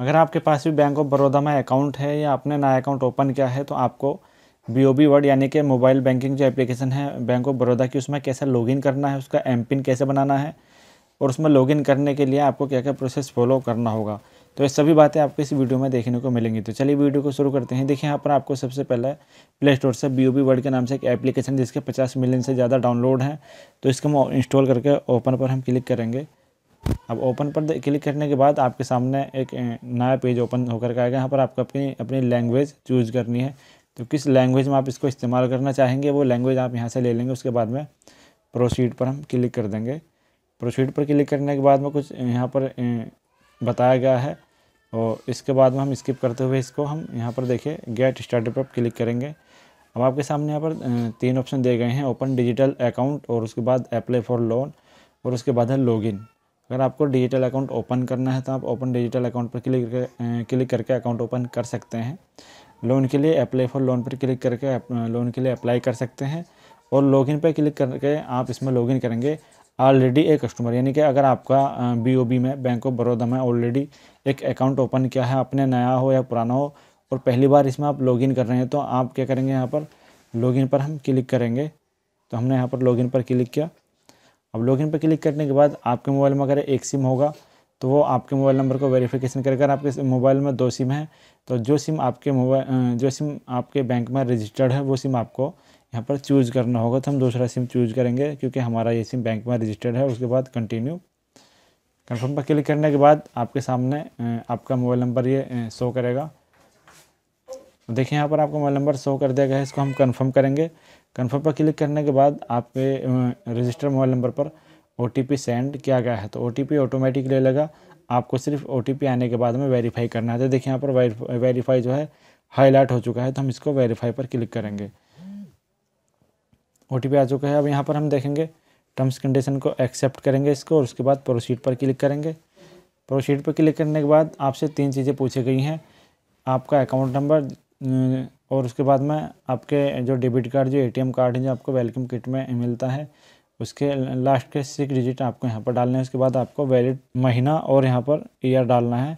अगर आपके पास भी बैंक ऑफ बड़ौदा में अकाउंट है या आपने नया अकाउंट ओपन किया है तो आपको बी ओ बी वर्ड यानी कि मोबाइल बैंकिंग जो एप्लीकेशन है बैंक ऑफ बड़ौदा की उसमें कैसे लॉगिन करना है उसका एम पिन कैसे बनाना है और उसमें लॉगिन करने के लिए आपको क्या क्या प्रोसेस फॉलो करना होगा तो ये सभी बातें आपको इस वीडियो में देखने को मिलेंगी तो चलिए वीडियो को शुरू करते हैं देखिए यहाँ पर आपको सबसे पहले प्ले स्टोर से बी ओ बी वर्ड के नाम से एक एप्लीकेशन जिसके पचास मिलियन से ज़्यादा डाउनलोड हैं तो इसको हम इंस्टॉल करके ओपन पर हम क्लिक करेंगे अब ओपन पर क्लिक करने के बाद आपके सामने एक नया पेज ओपन होकर के आएगा यहाँ पर आपको अपनी अपनी लैंग्वेज चूज़ करनी है तो किस लैंग्वेज में आप इसको इस्तेमाल करना चाहेंगे वो लैंग्वेज आप यहाँ से ले लेंगे उसके बाद में प्रोसीड पर हम क्लिक कर देंगे प्रोसीड पर क्लिक करने के बाद में कुछ यहाँ पर बताया गया है और इसके बाद में हम स्किप करते हुए इसको हम यहाँ पर देखें गेट स्टार्टअप पर क्लिक करेंगे अब आपके सामने यहाँ पर तीन ऑप्शन दिए गए हैं ओपन डिजिटल अकाउंट और उसके बाद अप्लाई फॉर लोन और उसके बाद है लॉगिन अगर आपको डिजिटल अकाउंट ओपन करना है तो आप ओपन डिजिटल अकाउंट पर क्लिक क्लिक करके अकाउंट ओपन कर सकते हैं लोन के लिए अप्लाई फॉर लोन पर क्लिक करके लोन के लिए अप्लाई कर सकते हैं और लॉगिन पर क्लिक करके आप इसमें लॉगिन करेंगे ऑलरेडी एक कस्टमर यानी कि अगर आपका बी में बैंक ऑफ बड़ौदा में ऑलरेडी एक अकाउंट ओपन किया है अपने नया हो या पुराना हो और पहली बार इसमें आप लॉगिन कर रहे हैं तो आप क्या करेंगे यहाँ पर लॉगिन पर हम क्लिक करेंगे तो हमने यहाँ पर लॉगिन पर क्लिक किया अब लॉगिन पर क्लिक करने के बाद आपके मोबाइल में अगर एक सिम होगा तो वो आपके मोबाइल नंबर को वेरिफिकेशन कर आपके मोबाइल में दो सिम है तो जो सिम आपके मोबाइल जो सिम आपके बैंक में रजिस्टर्ड है वो सिम आपको यहाँ पर चूज़ करना होगा तो हम दूसरा सिम चूज़ करेंगे क्योंकि हमारा ये सिम बैंक में रजिस्टर्ड है उसके बाद कंटिन्यू कन्फर्म पर क्लिक करने के बाद आपके सामने आपका मोबाइल नंबर ये शो करेगा तो देखिए यहाँ पर आपका मोबाइल नंबर शो कर दिया गया है इसको हम कंफर्म करेंगे कन्फर्म पर क्लिक करने के बाद आपके रजिस्टर मोबाइल नंबर पर ओ सेंड किया गया है तो ओ ऑटोमेटिक ले लगा आपको सिर्फ ओ आने के बाद में वेरीफाई करना है तो देखिए यहाँ पर वेरीफाई जो है हाईलाइट हो चुका है तो हम इसको वेरीफाई पर क्लिक करेंगे ओ आ चुका है अब यहाँ पर हम देखेंगे टर्म्स कंडीशन को एक्सेप्ट करेंगे इसको और उसके बाद प्रोसीड पर क्लिक करेंगे प्रोसीड पर क्लिक करने के बाद आपसे तीन चीज़ें पूछी गई हैं आपका अकाउंट नंबर और उसके बाद में आपके जो डेबिट कार्ड जो एटीएम कार्ड है जो आपको वेलकम किट में मिलता है उसके लास्ट के सिक्स डिजिट आपको यहाँ पर डालने हैं उसके बाद आपको वैलिड महीना और यहाँ पर ईयर डालना है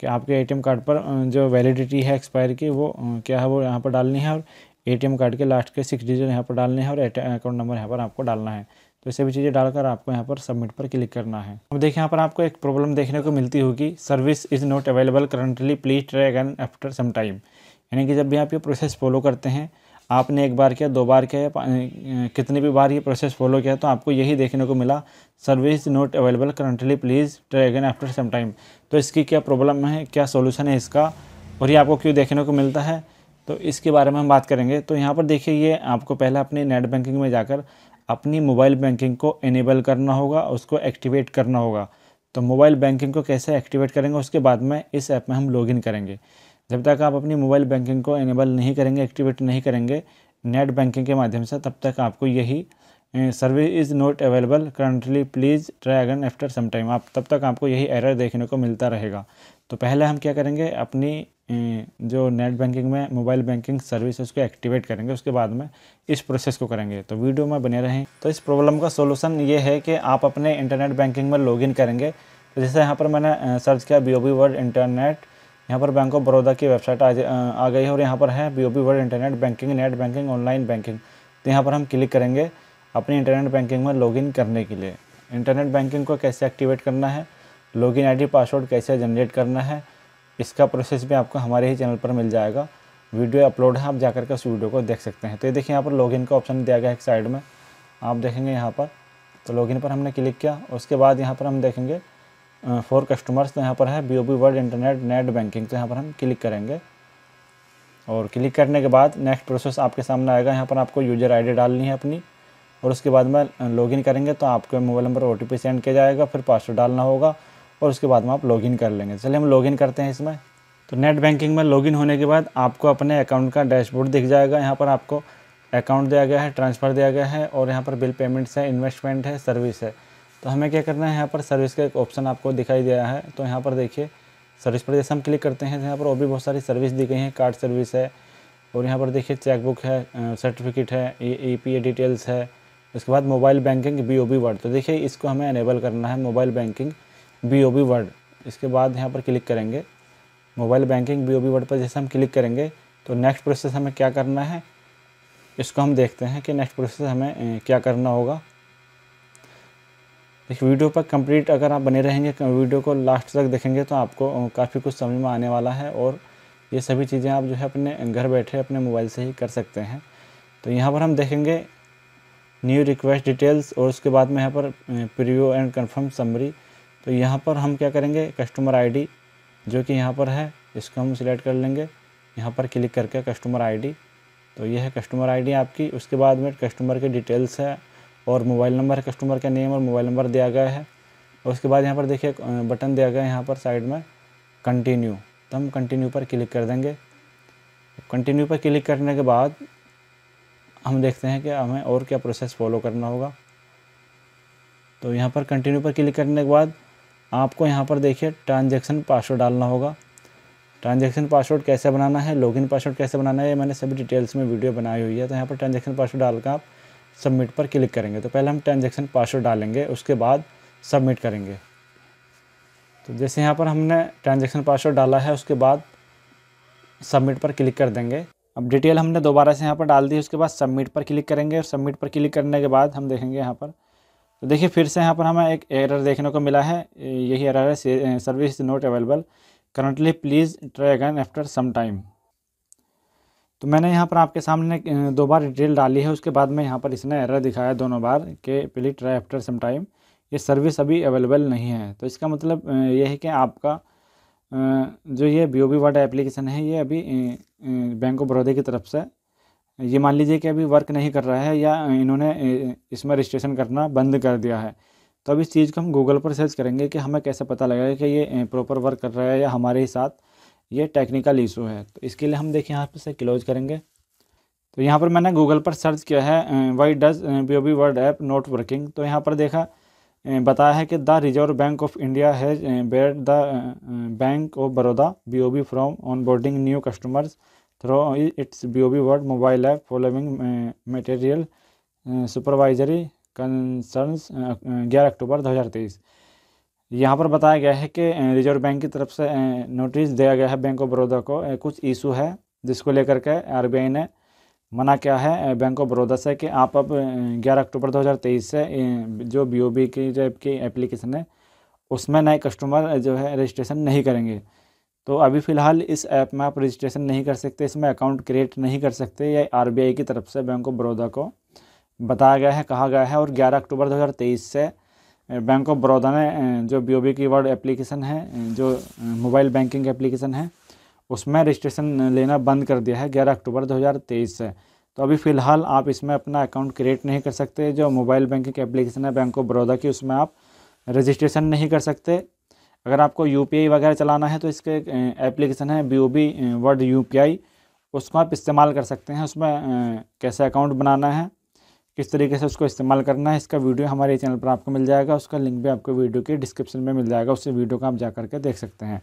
कि आपके एटीएम कार्ड पर जो वैलिडिटी है एक्सपायर की वो क्या है वो यहाँ पर डालनी है और एटीएम कार्ड के लास्ट के सिक्स डिजिट यहाँ पर डालने हैं और अकाउंट नंबर यहाँ पर आपको डालना है तो ये सभी चीज़ें डालकर आपको यहाँ पर सबमिट पर क्लिक करना है अब देखिए यहाँ पर आपको एक प्रॉब्लम देखने को मिलती होगी service is not available currently please try again after some time यानी कि जब भी आप ये प्रोसेस फॉलो करते हैं आपने एक बार किया दो बार किया कितनी भी बार ये प्रोसेस फॉलो किया तो आपको यही देखने को मिला service not available currently please try again after some time तो इसकी क्या प्रॉब्लम है क्या सोल्यूशन है इसका और ये आपको क्यों देखने को मिलता है तो इसके बारे में हम बात करेंगे तो यहाँ पर देखिए ये आपको पहले अपनी नेट बैंकिंग में जाकर अपनी मोबाइल बैंकिंग को इनेबल करना होगा उसको एक्टिवेट करना होगा तो मोबाइल बैंकिंग को कैसे एक्टिवेट करेंगे उसके बाद में इस ऐप में हम लॉगिन करेंगे जब तक आप अपनी मोबाइल बैंकिंग को इनेबल नहीं करेंगे एक्टिवेट नहीं करेंगे नेट बैंकिंग के माध्यम से तब तक आपको यही service is not available currently please try again after some time आप तब तक आपको यही एरर देखने को मिलता रहेगा तो पहले हम क्या करेंगे अपनी जो नेट बैंकिंग में मोबाइल बैंकिंग सर्विस है उसको एक्टिवेट करेंगे उसके बाद में इस प्रोसेस को करेंगे तो वीडियो में बने रहें तो इस प्रॉब्लम का सोल्यूशन ये है कि आप अपने इंटरनेट बैंकिंग में लॉग करेंगे तो जैसे यहाँ पर मैंने सर्च किया बी वर्ड इंटरनेट यहाँ पर बैंक ऑफ बड़ौदा की वेबसाइट आ, आ गई है और यहाँ पर है B O P world internet banking net banking online banking तो यहाँ पर हम क्लिक करेंगे अपनी इंटरनेट बैंकिंग में लॉगिन करने के लिए इंटरनेट बैंकिंग को कैसे एक्टिवेट करना है लॉगिन आईडी पासवर्ड कैसे जनरेट करना है इसका प्रोसेस भी आपको हमारे ही चैनल पर मिल जाएगा वीडियो अपलोड है आप जाकर के उस वीडियो को देख सकते हैं तो ये देखिए यहाँ पर लॉगिन का ऑप्शन दिया गया है एक साइड में आप देखेंगे यहाँ पर तो लॉगिन पर हमने क्लिक किया उसके बाद यहाँ पर हम देखेंगे फॉर कस्टमर्स तो यहाँ पर है B O world internet net banking तो यहाँ पर हम क्लिक करेंगे और क्लिक करने के बाद नेक्स्ट प्रोसेस आपके सामने आएगा यहाँ पर आपको यूजर आईडी डालनी है अपनी और उसके बाद में लॉगिन करेंगे तो आपके मोबाइल नंबर ओ सेंड किया जाएगा फिर पासवर्ड डालना होगा और उसके बाद में आप लॉगिन कर लेंगे चलिए हम लॉगिन करते हैं इसमें तो नेट बैंकिंग में लॉगिन होने के बाद आपको अपने अकाउंट का डैशबोर्ड दिख जाएगा यहाँ पर आपको अकाउंट दिया गया है ट्रांसफ़र दिया गया है और यहाँ पर बिल पेमेंट्स है इन्वेस्टमेंट है सर्विस है तो हमें क्या करना है यहाँ पर सर्विस का एक ऑप्शन आपको दिखाई दिया है तो यहाँ पर देखिए सर्विस पर जैसे हम क्लिक करते हैं तो यहाँ पर और भी बहुत सारी सर्विस दी गई हैं कार्ड सर्विस है और यहाँ पर देखिए चेकबुक है सर्टिफिकेट है ई पी डिटेल्स है उसके बाद mobile banking B O B world तो देखिए इसको हमें इनेबल करना है mobile banking B O B world इसके बाद यहाँ पर क्लिक करेंगे mobile banking B O B world पर जैसे हम क्लिक करेंगे तो नेक्स्ट प्रोसेस हमें क्या करना है इसको हम देखते हैं कि नेक्स्ट प्रोसेस हमें क्या करना होगा देखिए वीडियो पर कंप्लीट अगर आप बने रहेंगे वीडियो को लास्ट तक देखेंगे तो आपको काफ़ी कुछ समझ में आने वाला है और ये सभी चीज़ें आप जो है अपने घर बैठे अपने मोबाइल से ही कर सकते हैं तो यहाँ पर हम देखेंगे न्यू रिक्वेस्ट डिटेल्स और उसके बाद में यहाँ पर प्रीव्यू एंड कंफर्म समरी तो यहाँ पर हम क्या करेंगे कस्टमर आईडी जो कि यहाँ पर है इसको हम सिलेक्ट कर लेंगे यहाँ पर क्लिक करके कस्टमर आईडी तो यह है कस्टमर आईडी आपकी उसके बाद में कस्टमर की डिटेल्स है और मोबाइल नंबर है कस्टमर का नेम और मोबाइल नंबर दिया गया है और उसके बाद यहाँ पर देखिए बटन दिया गया है यहाँ पर साइड में कंटिन्यू तो हम कंटिन्यू पर क्लिक कर देंगे कंटिन्यू पर क्लिक करने के बाद हम देखते हैं कि हमें और क्या प्रोसेस फॉलो करना होगा तो यहाँ पर कंटिन्यू पर क्लिक करने के बाद आपको यहाँ पर देखिए ट्रांजेक्शन पासवर्ड डालना होगा ट्रांजेक्शन पासवर्ड कैसे बनाना है लॉगिन पासवर्ड कैसे बनाना है मैंने सभी डिटेल्स में वीडियो बनाई हुई है तो यहाँ पर ट्रांजेक्शन पासवर्ड डालकर आप सबमिट पर क्लिक करेंगे तो पहले हम ट्रांजेक्शन पासवर्ड डालेंगे उसके बाद सबमिट करेंगे तो जैसे यहाँ पर हमने ट्रांजेक्शन पासवर्ड डाला है उसके बाद सबमिट पर क्लिक कर देंगे अब डिटेल हमने दोबारा से यहाँ पर डाल दी उसके बाद सबमिट पर क्लिक करेंगे और सबमिट पर क्लिक करने के बाद हम देखेंगे यहाँ पर तो देखिए फिर से यहाँ पर हमें एक एरर देखने को मिला है यही एरर है service is not available currently please try again after some time तो मैंने यहाँ पर आपके सामने दो बार डिटेल डाली है उसके बाद में यहाँ पर इसने एरर दिखाया दोनों बार कि please try after some time ये सर्विस अभी अवेलेबल नहीं है तो इसका मतलब ये है कि आपका जो ये B O B world application है ये अभी बैंक ऑफ बड़ौदा की तरफ से ये मान लीजिए कि अभी वर्क नहीं कर रहा है या इन्होंने इसमें रजिस्ट्रेशन करना बंद कर दिया है तो अब इस चीज़ को हम गूगल पर सर्च करेंगे कि हमें कैसे पता लगेगा कि ये प्रॉपर वर्क कर रहा है या हमारे ही साथ ये टेक्निकल इशू है तो इसके लिए हम देखें यहाँ पर से क्लोज करेंगे तो यहाँ पर मैंने गूगल पर सर्च किया है why does B O B world app not working तो यहाँ पर देखा बताया है कि the Reserve Bank of India has barred the Bank of Baroda B O B from onboarding new customers through its B O B world mobile app following material supervisory concerns ग्यारह अक्टूबर दो हज़ार तेईस यहाँ पर बताया गया है कि रिजर्व बैंक की तरफ से नोटिस दिया गया है बैंक ऑफ बड़ौदा को कुछ इशू है जिसको लेकर के आरबीआई ने मना क्या है बैंक ऑफ बड़ौदा से कि आप अब 11 अक्टूबर 2023 से जो बीओबी की जो आपकी एप्लीकेशन है उसमें नए कस्टमर जो है रजिस्ट्रेशन नहीं करेंगे तो अभी फ़िलहाल इस ऐप में आप रजिस्ट्रेशन नहीं कर सकते इसमें अकाउंट क्रिएट नहीं कर सकते या आरबीआई की तरफ से बैंक ऑफ बड़ौदा को बताया गया है कहा गया है और ग्यारह अक्टूबर दो से बैंक ऑफ बड़ौदा ने जो बी ओ बी की वर्ड एप्लीकेशन है जो मोबाइल बैंकिंग एप्लीकेशन है उसमें रजिस्ट्रेशन लेना बंद कर दिया है 11 अक्टूबर 2023 से तो अभी फ़िलहाल आप इसमें अपना अकाउंट क्रिएट नहीं कर सकते जो मोबाइल बैंकिंग एप्लीकेशन है बैंक ऑफ बड़ौदा की उसमें आप रजिस्ट्रेशन नहीं कर सकते अगर आपको यू वगैरह चलाना है तो इसके एप्लीकेशन है B O B world you उसको आप इस्तेमाल कर सकते हैं उसमें कैसे अकाउंट बनाना है किस तरीके से उसको इस्तेमाल करना है इसका वीडियो हमारे चैनल पर आपको मिल जाएगा उसका लिंक भी आपको वीडियो के डिस्क्रिप्शन में मिल जाएगा उससे वीडियो का आप जा करके देख सकते हैं